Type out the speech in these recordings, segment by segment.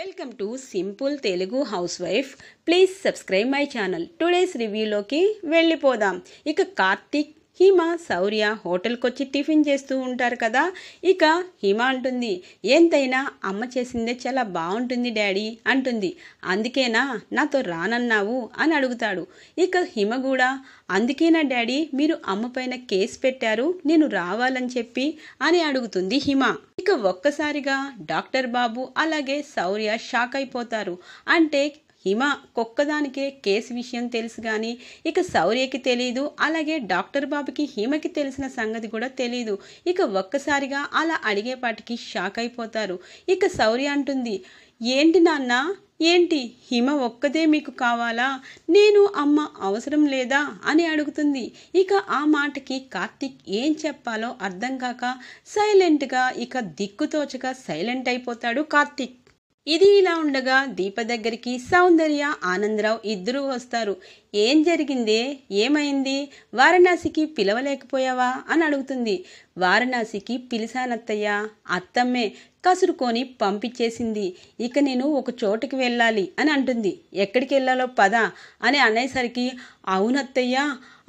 welcome to simple Telugu house wife please subscribe my channel today's రివ్యూలోకి వెళ్ళిపోదాం ఇక కార్తీక్ హిమ శౌర్య హోటల్కొచ్చి tiffin చేస్తూ ఉంటారు కదా ఇక హిమ అంటుంది ఏంతైనా అమ్మ చేసిందే చాలా బాగుంటుంది డాడీ అంటుంది అందుకేనా నాతో రానన్నావు అని అడుగుతాడు ఇక హిమ కూడా అందుకేనా డాడీ మీరు అమ్మ పైన కేసు పెట్టారు నేను రావాలని చెప్పి అని అడుగుతుంది హిమ ఇక ఒక్కసారిగా డాక్టర్ బాబు అలాగే శౌర్య షాక్ అయిపోతారు అంటే హిమ కుక్కదానికే కేసు విషయం తెలుసు కానీ ఇక శౌర్యకి తెలియదు అలాగే డాక్టర్ బాబుకి హిమకి తెలిసిన సంగతి కూడా తెలియదు ఇక ఒక్కసారిగా అలా అడిగేపాటికి షాక్ అయిపోతారు ఇక శౌర్య అంటుంది ఏంటి నాన్న ఏంటి హిమ ఒక్కదే మీకు కావాలా నేను అమ్మ అవసరం లేదా అని అడుగుతుంది ఇక ఆ మాటకి కార్తిక్ ఏం చెప్పాలో అర్థం కాక సైలెంట్గా ఇక దిక్కుతోచక సైలెంట్ అయిపోతాడు కార్తిక్ ఇది ఇలా ఉండగా దీప దగ్గరికి సౌందర్య ఆనందరావు ఇద్దరూ వస్తారు ఏం జరిగింది ఏమైంది వారణాసికి పిలవలేకపోయావా అని అడుగుతుంది వారణాసికి పిలిచానత్తయ్య అత్తమ్మే కసురుకొని పంపించేసింది ఇక నేను ఒక చోటుకి వెళ్ళాలి అని అంటుంది ఎక్కడికి వెళ్ళాలో పద అని అనేసరికి అవునత్తయ్య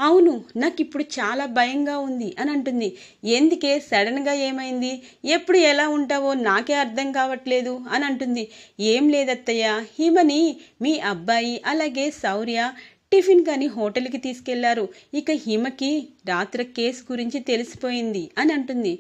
అవును నాకు ఇప్పుడు చాలా భయంగా ఉంది అని అంటుంది ఎందుకే సడన్గా ఏమైంది ఎప్పుడు ఎలా ఉంటావో నాకే అర్థం కావట్లేదు అని అంటుంది ఏం లేదత్తయ్య హిమని మీ అబ్బాయి అలాగే శౌర్య టిఫిన్ కానీ హోటల్కి తీసుకెళ్లారు ఇక హిమకి రాత్రి కేసు గురించి తెలిసిపోయింది అని అంటుంది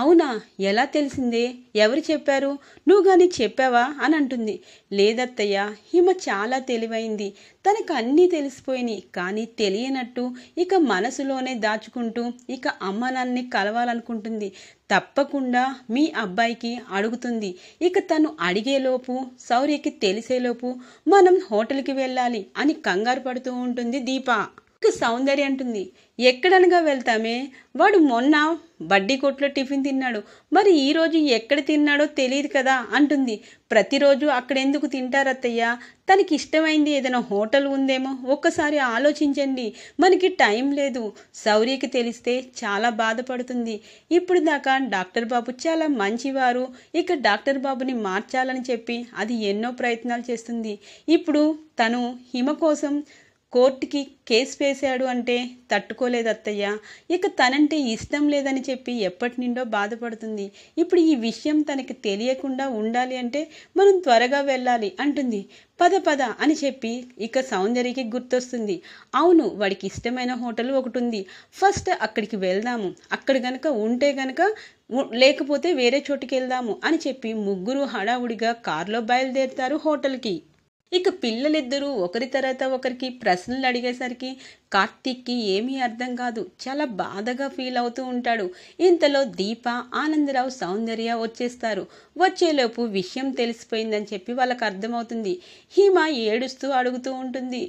అవునా ఎలా తెలిసిందే ఎవరు చెప్పారు నువ్వు కానీ చెప్పావా అని అంటుంది లేదత్తయ్య హిమ చాలా తెలివైంది తనకు అన్నీ తెలిసిపోయినాయి కానీ తెలియనట్టు ఇక మనసులోనే దాచుకుంటూ ఇక అమ్మ నాన్నని కలవాలనుకుంటుంది తప్పకుండా మీ అబ్బాయికి అడుగుతుంది ఇక తను అడిగేలోపు శౌర్యకి తెలిసేలోపు మనం హోటల్కి వెళ్ళాలి అని కంగారు పడుతూ ఉంటుంది దీప లుక్ సౌందర్యం అంటుంది ఎక్కడనగా వెళ్తామే వాడు మొన్న బడ్డీ కొట్లో టిఫిన్ తిన్నాడు మరి ఈరోజు ఎక్కడ తిన్నాడో తెలియదు కదా అంటుంది ప్రతిరోజు అక్కడెందుకు తింటారత్తయ్య తనకి ఇష్టమైంది ఏదైనా హోటల్ ఉందేమో ఒక్కసారి ఆలోచించండి మనకి టైం లేదు సౌర్యకి తెలిస్తే చాలా బాధపడుతుంది ఇప్పుడు దాకా డాక్టర్ బాబు చాలా మంచివారు ఇక డాక్టర్ బాబుని మార్చాలని చెప్పి అది ఎన్నో ప్రయత్నాలు చేస్తుంది ఇప్పుడు తను హిమ కోసం కోర్టుకి కేసు వేశాడు అంటే తట్టుకోలేదు అత్తయ్య ఇక తనంటే ఇష్టం లేదని చెప్పి ఎప్పటి నుండో బాధపడుతుంది ఇప్పుడు ఈ విషయం తనకి తెలియకుండా ఉండాలి అంటే మనం త్వరగా వెళ్ళాలి అంటుంది పద పద అని చెప్పి ఇక సౌందర్యకి గుర్తొస్తుంది అవును వాడికి ఇష్టమైన హోటల్ ఒకటి ఉంది ఫస్ట్ అక్కడికి వెళ్దాము అక్కడ గనక ఉంటే గనక లేకపోతే వేరే చోటుకి వెళ్దాము అని చెప్పి ముగ్గురు హడావుడిగా కారులో బయలుదేరుతారు హోటల్కి ఇక పిల్లలిద్దరూ ఒకరి తర్వాత ఒకరికి ప్రశ్నలు అడిగేసరికి కార్తీక్కి ఏమీ అర్థం కాదు చాలా బాధగా ఫీల్ అవుతూ ఉంటాడు ఇంతలో దీప ఆనందరావు సౌందర్య వచ్చేస్తారు వచ్చేలోపు విషయం తెలిసిపోయిందని చెప్పి వాళ్ళకి అర్థమవుతుంది హీమ ఏడుస్తూ అడుగుతూ ఉంటుంది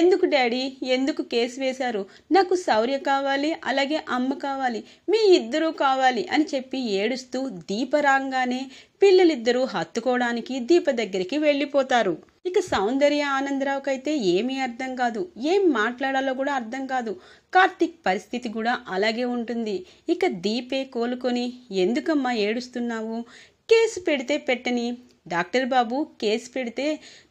ఎందుకు డాడీ ఎందుకు కేసు వేశారు నాకు శౌర్య కావాలి అలాగే అమ్మ కావాలి మీ ఇద్దరూ కావాలి అని చెప్పి ఏడుస్తూ దీప రాగానే పిల్లలిద్దరూ హత్తుకోవడానికి దీప దగ్గరికి వెళ్ళిపోతారు ఇక సౌందర్య ఆనందరావుకి అయితే ఏమీ అర్థం కాదు ఏం మాట్లాడాలో కూడా అర్థం కాదు కార్తిక్ పరిస్థితి కూడా అలాగే ఉంటుంది ఇక దీపే కోలుకొని ఎందుకమ్మా ఏడుస్తున్నావు కేసు పెడితే పెట్టని డాక్టర్ బాబు కేసు పెడితే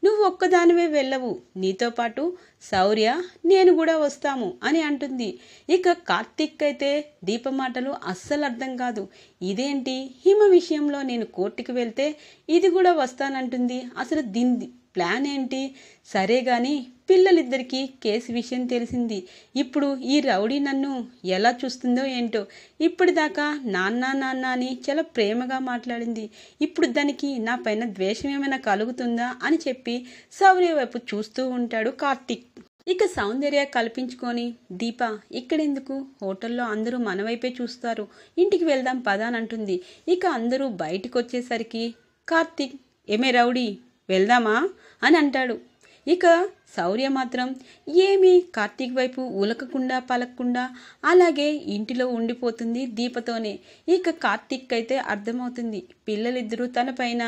నువ్వు ఒక్కదానివే వెళ్ళవు నీతో పాటు శౌర్య నేను కూడా వస్తాము అని అంటుంది ఇక కార్తిక్ అయితే దీప మాటలు అస్సలు అర్థం కాదు ఇదేంటి హిమ విషయంలో నేను కోర్టుకు వెళ్తే ఇది కూడా వస్తానంటుంది అసలు దీని ప్లాన్ ఏంటి సరే గాని పిల్లలిద్దరికీ కేసు విషయం తెలిసింది ఇప్పుడు ఈ రౌడీ నన్ను ఎలా చూస్తుందో ఏంటో ఇప్పటిదాకా నాన్న నాన్న అని చాలా ప్రేమగా మాట్లాడింది ఇప్పుడు దానికి నా పైన ద్వేషం ఏమైనా కలుగుతుందా అని చెప్పి సౌర్య వైపు చూస్తూ ఉంటాడు కార్తీక్ ఇక సౌందర్య కల్పించుకొని దీప ఇక్కడెందుకు హోటల్లో అందరూ మన వైపే చూస్తారు ఇంటికి వెళ్దాం పదానంటుంది ఇక అందరూ బయటకు వచ్చేసరికి కార్తీక్ ఏమే రౌడీ వెళ్దామా అని అంటాడు ఇక శౌర్య మాత్రం ఏమీ కార్తీక్ వైపు ఉలకకుండా పలకకుండా అలాగే ఇంటిలో ఉండిపోతుంది దీపతోనే ఇక కార్తీక్ అయితే అర్థమవుతుంది పిల్లలిద్దరూ తన పైన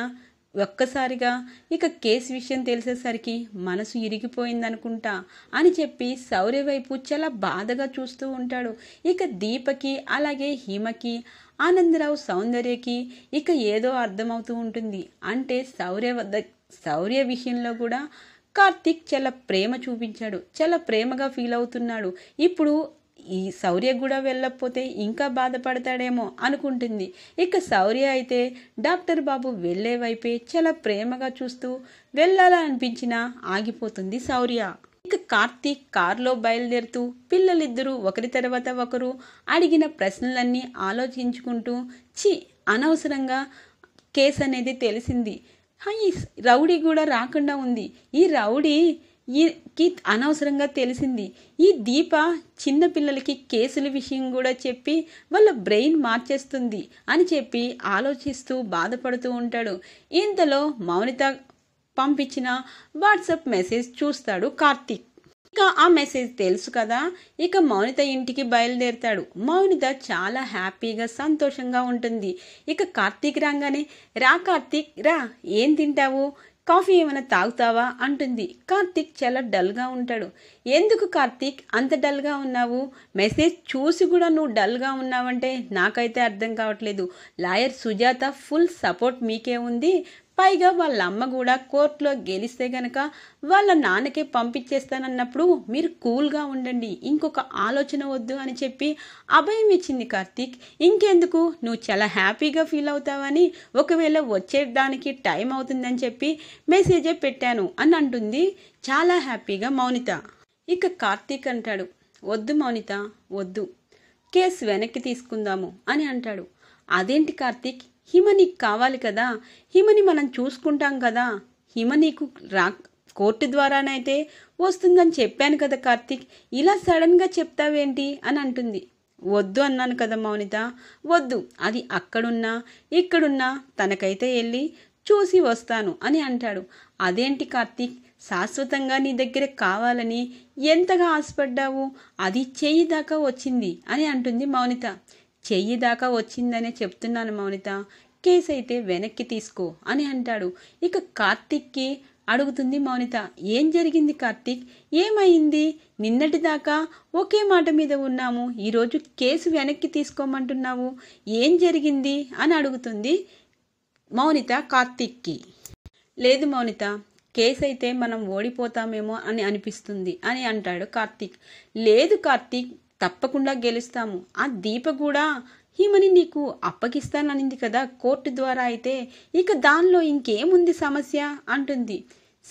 ఒక్కసారిగా ఇక కేసు విషయం తెలిసేసరికి మనసు ఇరిగిపోయిందనుకుంటా అని చెప్పి శౌర్య వైపు చాలా బాధగా చూస్తూ ఉంటాడు ఇక దీపకి అలాగే హిమకి ఆనందరావు సౌందర్యకి ఇక ఏదో అర్థమవుతూ ఉంటుంది అంటే శౌర్య వద్ద శౌర్య విషయంలో కూడా కార్తిక్ చాలా ప్రేమ చూపించాడు చాలా ప్రేమగా ఫీల్ అవుతున్నాడు ఇప్పుడు ఈ శౌర్య కూడా వెళ్ళకపోతే ఇంకా బాధపడతాడేమో అనుకుంటుంది ఇక శౌర్య అయితే డాక్టర్ బాబు వెళ్ళే వైపే చాలా ప్రేమగా చూస్తూ వెళ్ళాలా అనిపించినా ఆగిపోతుంది శౌర్య ఇక కార్తీక్ కారులో బయలుదేరుతూ పిల్లలిద్దరూ ఒకరి తర్వాత ఒకరు అడిగిన ప్రశ్నలన్నీ ఆలోచించుకుంటూ చి అనవసరంగా కేసు అనేది తెలిసింది ఈ రౌడీ కూడా రాకుండా ఉంది ఈ రౌడీ ఈకి అనవసరంగా తెలిసింది ఈ దీప చిన్న పిల్లలకి కేసుల విషయం కూడా చెప్పి వాళ్ళ బ్రెయిన్ మార్చేస్తుంది అని చెప్పి ఆలోచిస్తూ బాధపడుతూ ఉంటాడు ఇంతలో మౌనిత పంపించిన వాట్సాప్ మెసేజ్ చూస్తాడు కార్తీక్ ఇంకా ఆ మెసేజ్ తెలుసు కదా ఇక మౌనిత ఇంటికి బయలుదేరుతాడు మౌనిత చాలా హ్యాపీగా సంతోషంగా ఉంటుంది ఇక కార్తీక్ రాగానే రా కార్తీక్ రా ఏం తింటావు కాఫీ ఏమైనా తాగుతావా అంటుంది కార్తీక్ చాలా డల్గా ఉంటాడు ఎందుకు కార్తీక్ అంత డల్గా ఉన్నావు మెసేజ్ చూసి కూడా నువ్వు డల్గా ఉన్నావంటే నాకైతే అర్థం కావట్లేదు లాయర్ సుజాత ఫుల్ సపోర్ట్ మీకే ఉంది పైగా వాళ్ళ అమ్మ కూడా కోర్టులో గెలిస్తే గనక వాళ్ళ నాన్నకే పంపించేస్తానన్నప్పుడు మీరు కూల్గా ఉండండి ఇంకొక ఆలోచన వద్దు అని చెప్పి అభయం ఇచ్చింది కార్తీక్ ఇంకెందుకు నువ్వు చాలా హ్యాపీగా ఫీల్ అవుతావని ఒకవేళ వచ్చేదానికి టైం అవుతుందని చెప్పి మెసేజే పెట్టాను అని అంటుంది చాలా హ్యాపీగా మౌనిత ఇక కార్తీక్ అంటాడు వద్దు మౌనిత వద్దు కేసు వెనక్కి తీసుకుందాము అని అంటాడు అదేంటి కార్తీక్ హిమ నీకు కావాలి కదా హిమని మనం చూసుకుంటాం కదా హిమ నీకు రా కోర్టు ద్వారానైతే వస్తుందని చెప్పాను కదా కార్తీక్ ఇలా సడన్గా చెప్తావేంటి అని అంటుంది వద్దు అన్నాను కదా మౌనిత వద్దు అది అక్కడున్నా ఇక్కడున్నా తనకైతే వెళ్ళి చూసి వస్తాను అని అంటాడు అదేంటి కార్తీక్ శాశ్వతంగా నీ దగ్గర కావాలని ఎంతగా ఆశపడ్డావు అది చేయి దాకా వచ్చింది అని అంటుంది మౌనిత చెయ్యి దాకా వచ్చిందనే చెప్తున్నాను మౌనిత కేసు అయితే వెనక్కి తీసుకో అని అంటాడు ఇక కార్తిక్కి అడుగుతుంది మౌనిత ఏం జరిగింది కార్తీక్ ఏమైంది నిన్నటిదాకా ఒకే మాట మీద ఉన్నాము ఈరోజు కేసు వెనక్కి తీసుకోమంటున్నావు ఏం జరిగింది అని అడుగుతుంది మౌనిత కార్తీక్కి లేదు మౌనిత కేసు అయితే మనం ఓడిపోతామేమో అని అనిపిస్తుంది అని అంటాడు కార్తీక్ లేదు కార్తీక్ తప్పకుండా గెలుస్తాము ఆ దీప కూడా ఈమని నీకు అప్పగిస్తాననింది కదా కోర్టు ద్వారా అయితే ఇక దానిలో ఇంకేముంది సమస్య అంటుంది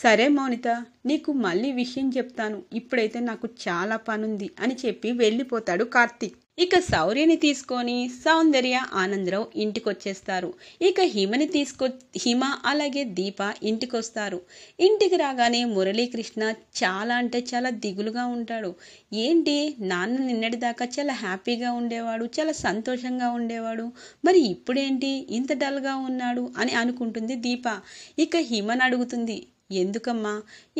సరే మౌనిత నీకు మళ్ళీ విషయం చెప్తాను ఇప్పుడైతే నాకు చాలా పనుంది అని చెప్పి వెళ్ళిపోతాడు కార్తీక్ ఇక సౌర్యని తీసుకొని సౌందర్య ఆనందరావు ఇంటికొచ్చేస్తారు ఇక హిమని తీసుకో హిమ అలాగే దీప ఇంటికొస్తారు ఇంటికి రాగానే మురళీకృష్ణ చాలా అంటే చాలా దిగులుగా ఉంటాడు ఏంటి నాన్న నిన్నటిదాకా చాలా హ్యాపీగా ఉండేవాడు చాలా సంతోషంగా ఉండేవాడు మరి ఇప్పుడేంటి ఇంత డల్గా ఉన్నాడు అని అనుకుంటుంది దీప ఇక హిమని అడుగుతుంది ఎందుకమ్మా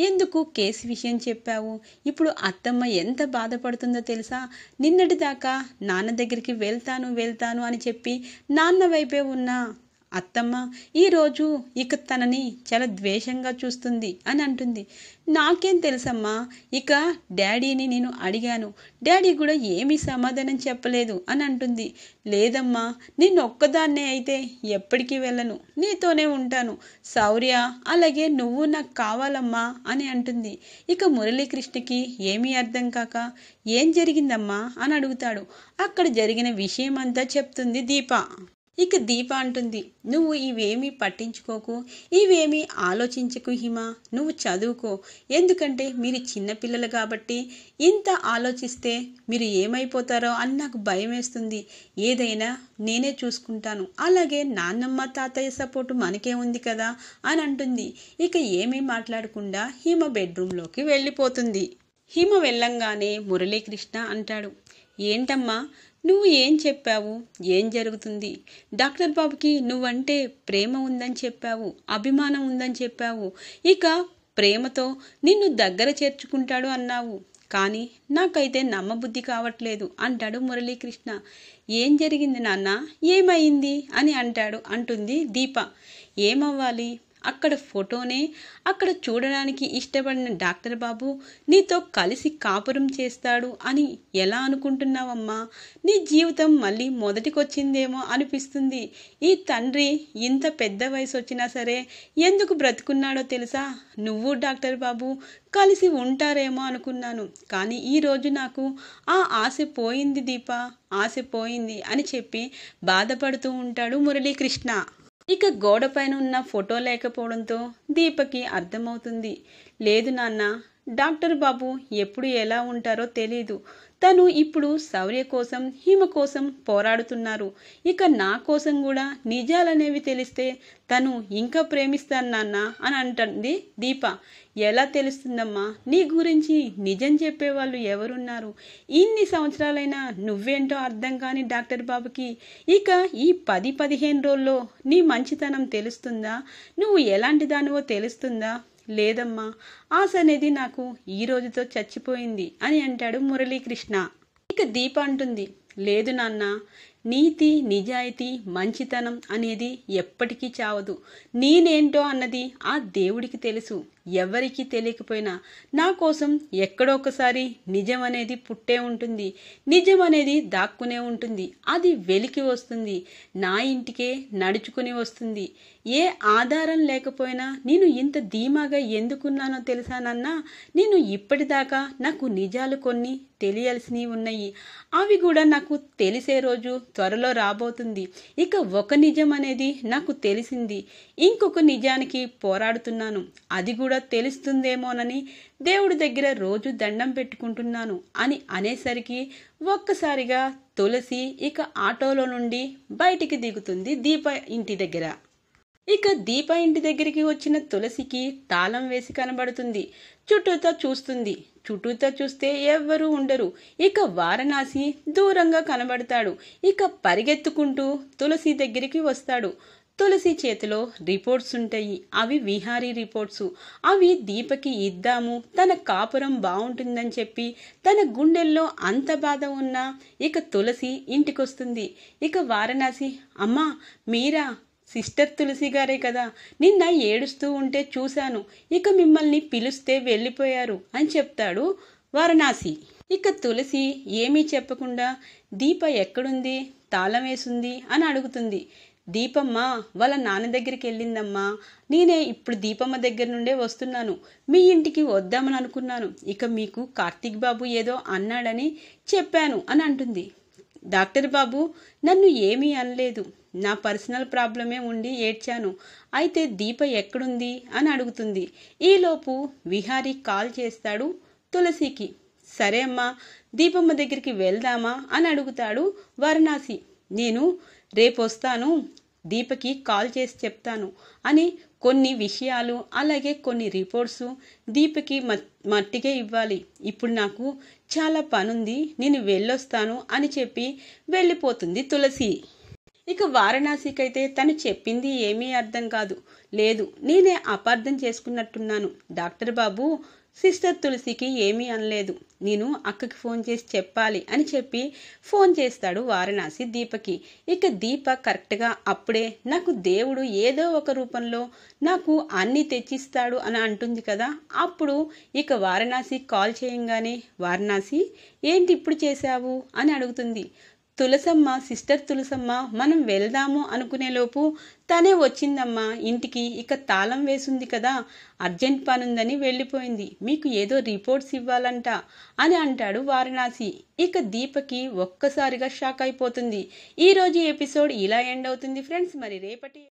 ఎందుకు కేసు విషయం చెప్పావు ఇప్పుడు అత్తమ్మ ఎంత బాధపడుతుందో తెలుసా నిన్నటిదాకా నాన్న దగ్గరికి వెళ్తాను వెళ్తాను అని చెప్పి నాన్న వైపే ఉన్నా అత్తమ్మ ఈరోజు ఇక తనని చాలా ద్వేషంగా చూస్తుంది అని అంటుంది నాకేం తెలుసమ్మా ఇక డాడీని నేను అడిగాను డాడీ కూడా ఏమీ సమాధానం చెప్పలేదు అని అంటుంది లేదమ్మా నేను ఒక్కదాన్నే అయితే ఎప్పటికీ వెళ్ళను నీతోనే ఉంటాను శౌర్య అలాగే నువ్వు నాకు కావాలమ్మా అని అంటుంది ఇక మురళీకృష్ణకి ఏమీ అర్థం కాక ఏం జరిగిందమ్మా అని అడుగుతాడు అక్కడ జరిగిన విషయం అంతా చెప్తుంది దీప ఇక దీప అంటుంది నువ్వు ఇవేమీ పట్టించుకోకు ఇవేమీ ఆలోచించకు హిమ నువ్వు చదువుకో ఎందుకంటే మీరు చిన్నపిల్లలు కాబట్టి ఇంత ఆలోచిస్తే మీరు ఏమైపోతారో అని నాకు భయం వేస్తుంది ఏదైనా నేనే చూసుకుంటాను అలాగే నాన్నమ్మ తాతయ్య సపోర్టు మనకే ఉంది కదా అని అంటుంది ఇక ఏమీ మాట్లాడకుండా హిమ బెడ్రూమ్లోకి వెళ్ళిపోతుంది హిమ వెళ్ళంగానే మురళీకృష్ణ అంటాడు ఏంటమ్మా నువ్వు ఏం చెప్పావు ఏం జరుగుతుంది డాక్టర్ బాబుకి నువ్వంటే ప్రేమ ఉందని చెప్పావు అభిమానం ఉందని చెప్పావు ఇక ప్రేమతో నిన్ను దగ్గర చేర్చుకుంటాడు అన్నావు కానీ నాకైతే నమ్మబుద్ధి కావట్లేదు అంటాడు మురళీకృష్ణ ఏం జరిగింది నాన్న ఏమైంది అని అంటాడు అంటుంది దీప ఏమవ్వాలి అక్కడ ఫోటోనే అక్కడ చూడడానికి ఇష్టపడిన డాక్టర్ బాబు నీతో కలిసి కాపురం చేస్తాడు అని ఎలా అనుకుంటున్నావమ్మా నీ జీవితం మళ్ళీ మొదటికొచ్చిందేమో అనిపిస్తుంది ఈ తండ్రి ఇంత పెద్ద వయసు వచ్చినా సరే ఎందుకు బ్రతుకున్నాడో తెలుసా నువ్వు డాక్టర్ బాబు కలిసి ఉంటారేమో అనుకున్నాను కానీ ఈరోజు నాకు ఆ ఆశ పోయింది దీప ఆశ పోయింది అని చెప్పి బాధపడుతూ ఉంటాడు మురళీకృష్ణ ఇక గోడపైన ఉన్న ఫోటో లేకపోవడంతో దీపకి అర్థమవుతుంది లేదు నాన్న డాక్టర్ బాబు ఎప్పుడు ఎలా ఉంటారో తెలియదు తను ఇప్పుడు శౌర్య కోసం హిమ కోసం పోరాడుతున్నారు ఇక నా కోసం కూడా నిజాలనేవి తెలిస్తే తను ఇంకా ప్రేమిస్తాను నాన్న అని అంటుంది దీప ఎలా తెలుస్తుందమ్మా నీ గురించి నిజం చెప్పేవాళ్ళు ఎవరున్నారు ఇన్ని సంవత్సరాలైనా నువ్వేంటో అర్థం కాని డాక్టర్ బాబుకి ఇక ఈ పది పదిహేను రోజుల్లో నీ మంచితనం తెలుస్తుందా నువ్వు ఎలాంటి దానివో తెలుస్తుందా లేదమ్మా ఆశ అనేది నాకు ఈ రోజుతో చచ్చిపోయింది అని అంటాడు మురళీకృష్ణ ఇక దీప అంటుంది లేదు నాన్న నీతి నిజాయితీ మంచితనం అనేది ఎప్పటికీ చావదు నేనేంటో అన్నది ఆ దేవుడికి తెలుసు ఎవరికీ తెలియకపోయినా నా కోసం ఎక్కడొకసారి నిజం అనేది పుట్టే ఉంటుంది నిజం అనేది దాక్కునే ఉంటుంది అది వెలికి వస్తుంది నా ఇంటికే నడుచుకుని వస్తుంది ఏ ఆధారం లేకపోయినా నేను ఇంత ధీమాగా ఎందుకున్నానో తెలుసానన్నా నేను ఇప్పటిదాకా నాకు నిజాలు కొన్ని తెలియాల్సినవి ఉన్నాయి అవి కూడా నాకు తెలిసే రోజు త్వరలో రాబోతుంది ఇక ఒక నిజం అనేది నాకు తెలిసింది ఇంకొక నిజానికి పోరాడుతున్నాను అది కూడా తెలుస్తుందేమోనని దేవుడి దగ్గర రోజు దండం పెట్టుకుంటున్నాను అని అనేసరికి ఒక్కసారిగా తులసి ఇక ఆటోలో నుండి బయటికి దిగుతుంది దీప ఇంటి దగ్గర ఇక దీప ఇంటి దగ్గరికి వచ్చిన తులసికి తాళం వేసి కనబడుతుంది చుట్టూతా చూస్తుంది చుట్టూతా చూస్తే ఎవ్వరూ ఉండరు ఇక వారణాసి దూరంగా కనబడతాడు ఇక పరిగెత్తుకుంటూ తులసి దగ్గరికి వస్తాడు తులసి చేతిలో రిపోర్ట్స్ ఉంటాయి అవి విహారీ రిపోర్ట్స్ అవి దీపకి ఇద్దాము తన కాపురం బాగుంటుందని చెప్పి తన గుండెల్లో అంత బాధ ఉన్నా ఇక తులసి ఇంటికొస్తుంది ఇక వారణాసి అమ్మా మీరా సిస్టర్ తులసి గారే కదా నిన్న ఏడుస్తూ ఉంటే చూశాను ఇక మిమ్మల్ని పిలిస్తే వెళ్ళిపోయారు అని చెప్తాడు వారణాసి ఇక తులసి ఏమీ చెప్పకుండా దీప ఎక్కడుంది తాళం వేసుంది అని అడుగుతుంది దీపమ్మ వాళ్ళ నాన్న దగ్గరికి వెళ్ళిందమ్మా నేనే ఇప్పుడు దీపమ్మ దగ్గర నుండే వస్తున్నాను మీ ఇంటికి వద్దామని అనుకున్నాను ఇక మీకు కార్తీక్ బాబు ఏదో అన్నాడని చెప్పాను అని అంటుంది డాక్టర్ బాబు నన్ను ఏమీ అనలేదు నా పర్సనల్ ప్రాబ్లమే ఉండి ఏడ్చాను అయితే దీప ఎక్కడుంది అని అడుగుతుంది ఈలోపు విహారీ కాల్ చేస్తాడు తులసికి సరే అమ్మా దీపమ్మ దగ్గరికి వెళ్దామా అని అడుగుతాడు వారణాసి నేను రేపొస్తాను దీపకి కాల్ చేసి చెప్తాను అని కొన్ని విషయాలు అలాగే కొన్ని రిపోర్ట్సు దీపకి మట్టిగా ఇవ్వాలి ఇప్పుడు నాకు చాలా పనుంది నేను వెళ్ళొస్తాను అని చెప్పి వెళ్ళిపోతుంది తులసి ఇక వారణాసికైతే తను చెప్పింది ఏమీ అర్థం కాదు లేదు నేనే అపార్థం చేసుకున్నట్టున్నాను డాక్టర్ బాబు సిస్టర్ తులసికి ఏమీ అనలేదు నేను అక్కకి ఫోన్ చేసి చెప్పాలి అని చెప్పి ఫోన్ చేస్తాడు వారణాసి దీపకి ఇక దీప కరెక్ట్గా అప్పుడే నాకు దేవుడు ఏదో ఒక రూపంలో నాకు అన్నీ తెచ్చిస్తాడు అని అంటుంది కదా అప్పుడు ఇక వారణాసి కాల్ చేయంగానే వారణాసి ఏంటి ఇప్పుడు చేశావు అని అడుగుతుంది తులసమ్మ సిస్టర్ తులసమ్మ మనం వెళ్దాము అనుకునేలోపు తనే వచ్చిందమ్మా ఇంటికి ఇక తాళం వేసింది కదా అర్జెంట్ పనుందని వెళ్ళిపోయింది మీకు ఏదో రిపోర్ట్స్ ఇవ్వాలంట అని అంటాడు వారణాసి ఇక దీపకి ఒక్కసారిగా షాక్ అయిపోతుంది ఈరోజు ఎపిసోడ్ ఇలా ఎండ్ అవుతుంది ఫ్రెండ్స్ మరి రేపటి